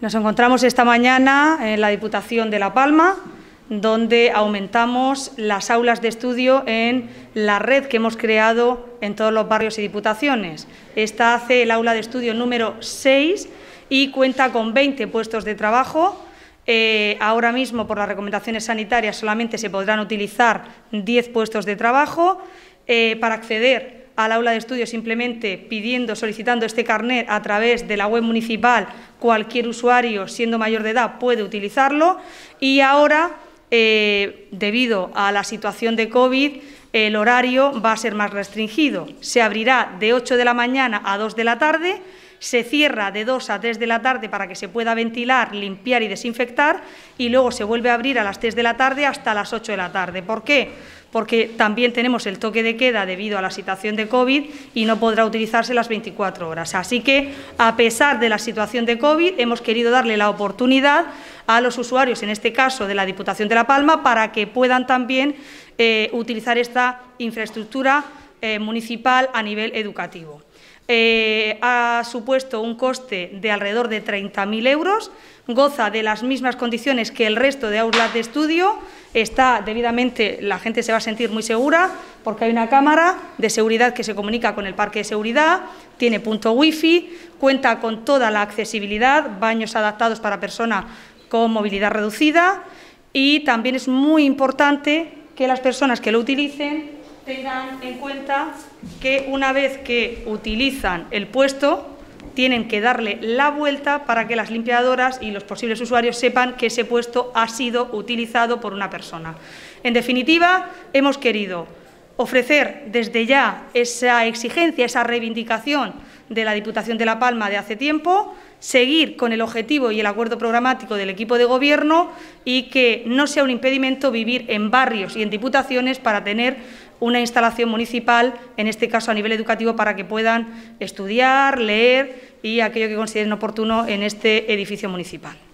Nos encontramos esta mañana en la Diputación de La Palma, donde aumentamos las aulas de estudio en la red que hemos creado en todos los barrios y diputaciones. Esta hace el aula de estudio número 6 y cuenta con 20 puestos de trabajo. Eh, ahora mismo, por las recomendaciones sanitarias, solamente se podrán utilizar 10 puestos de trabajo. Eh, para acceder al aula de estudio simplemente pidiendo, solicitando este carnet a través de la web municipal, cualquier usuario siendo mayor de edad puede utilizarlo y ahora, eh, debido a la situación de COVID, el horario va a ser más restringido. Se abrirá de 8 de la mañana a 2 de la tarde se cierra de 2 a 3 de la tarde para que se pueda ventilar, limpiar y desinfectar y luego se vuelve a abrir a las 3 de la tarde hasta las 8 de la tarde. ¿Por qué? Porque también tenemos el toque de queda debido a la situación de COVID y no podrá utilizarse las 24 horas. Así que, a pesar de la situación de COVID, hemos querido darle la oportunidad a los usuarios, en este caso de la Diputación de La Palma, para que puedan también eh, utilizar esta infraestructura eh, municipal a nivel educativo. Eh, ha supuesto un coste de alrededor de 30.000 euros, goza de las mismas condiciones que el resto de aulas de estudio, está debidamente, la gente se va a sentir muy segura porque hay una cámara de seguridad que se comunica con el parque de seguridad, tiene punto wifi, cuenta con toda la accesibilidad, baños adaptados para personas con movilidad reducida y también es muy importante que las personas que lo utilicen tengan en cuenta que una vez que utilizan el puesto, tienen que darle la vuelta para que las limpiadoras y los posibles usuarios sepan que ese puesto ha sido utilizado por una persona. En definitiva, hemos querido ofrecer desde ya esa exigencia, esa reivindicación de la Diputación de La Palma de hace tiempo, seguir con el objetivo y el acuerdo programático del equipo de gobierno y que no sea un impedimento vivir en barrios y en diputaciones para tener una instalación municipal, en este caso a nivel educativo, para que puedan estudiar, leer y aquello que consideren oportuno en este edificio municipal.